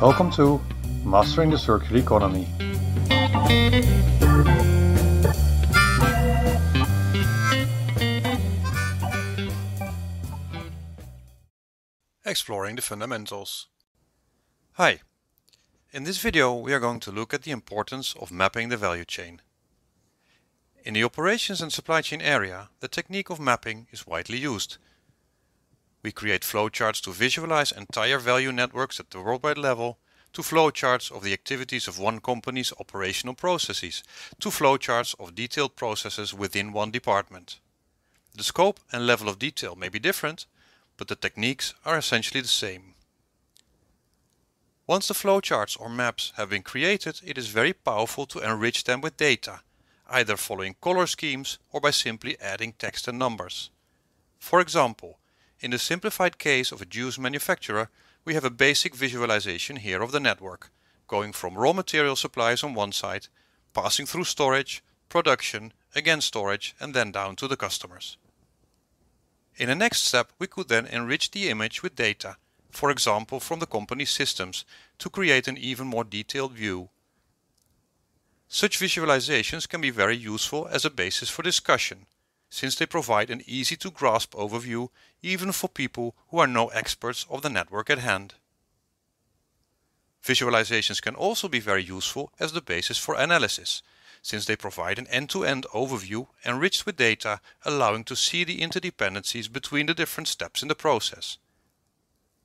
Welcome to Mastering the Circular Economy. Exploring the fundamentals. Hi, in this video we are going to look at the importance of mapping the value chain. In the operations and supply chain area, the technique of mapping is widely used we create flowcharts to visualize entire value networks at the worldwide level, to flowcharts of the activities of one company's operational processes, to flowcharts of detailed processes within one department. The scope and level of detail may be different, but the techniques are essentially the same. Once the flowcharts or maps have been created, it is very powerful to enrich them with data, either following color schemes or by simply adding text and numbers. For example, in the simplified case of a juice manufacturer, we have a basic visualization here of the network, going from raw material supplies on one side, passing through storage, production, again storage, and then down to the customers. In the next step, we could then enrich the image with data, for example from the company's systems, to create an even more detailed view. Such visualizations can be very useful as a basis for discussion, since they provide an easy to grasp overview even for people who are no experts of the network at hand. Visualizations can also be very useful as the basis for analysis, since they provide an end-to-end -end overview enriched with data allowing to see the interdependencies between the different steps in the process.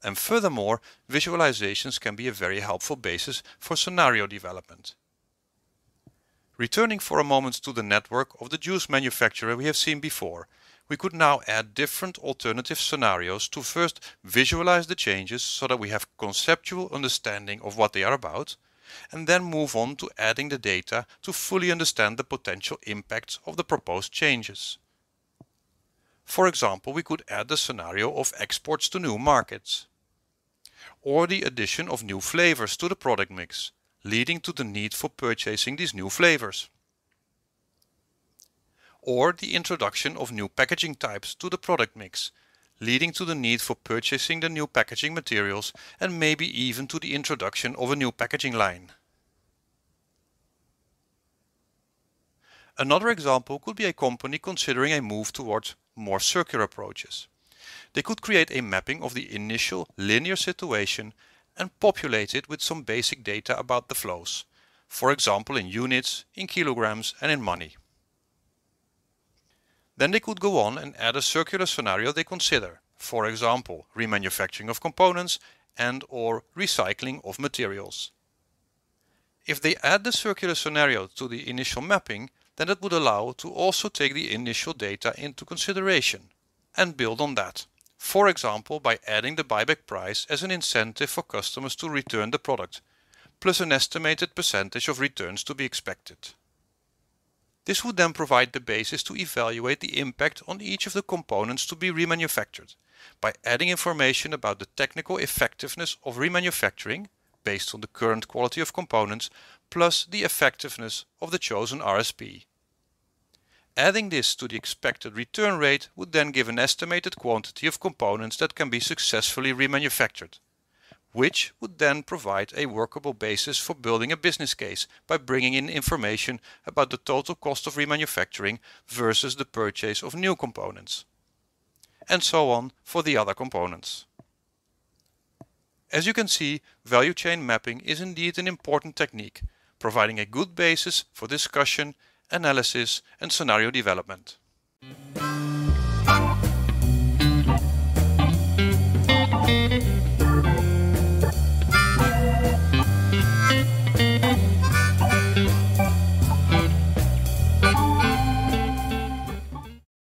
And furthermore, visualizations can be a very helpful basis for scenario development, Returning for a moment to the network of the juice manufacturer we have seen before, we could now add different alternative scenarios to first visualize the changes so that we have conceptual understanding of what they are about, and then move on to adding the data to fully understand the potential impacts of the proposed changes. For example, we could add the scenario of exports to new markets, or the addition of new flavors to the product mix, leading to the need for purchasing these new flavors. Or the introduction of new packaging types to the product mix, leading to the need for purchasing the new packaging materials and maybe even to the introduction of a new packaging line. Another example could be a company considering a move towards more circular approaches. They could create a mapping of the initial linear situation and populate it with some basic data about the flows, for example in units, in kilograms and in money. Then they could go on and add a circular scenario they consider, for example remanufacturing of components and or recycling of materials. If they add the circular scenario to the initial mapping, then that would allow to also take the initial data into consideration and build on that for example by adding the buyback price as an incentive for customers to return the product, plus an estimated percentage of returns to be expected. This would then provide the basis to evaluate the impact on each of the components to be remanufactured by adding information about the technical effectiveness of remanufacturing based on the current quality of components plus the effectiveness of the chosen RSP. Adding this to the expected return rate would then give an estimated quantity of components that can be successfully remanufactured, which would then provide a workable basis for building a business case by bringing in information about the total cost of remanufacturing versus the purchase of new components, and so on for the other components. As you can see, value chain mapping is indeed an important technique, providing a good basis for discussion analysis, and scenario development.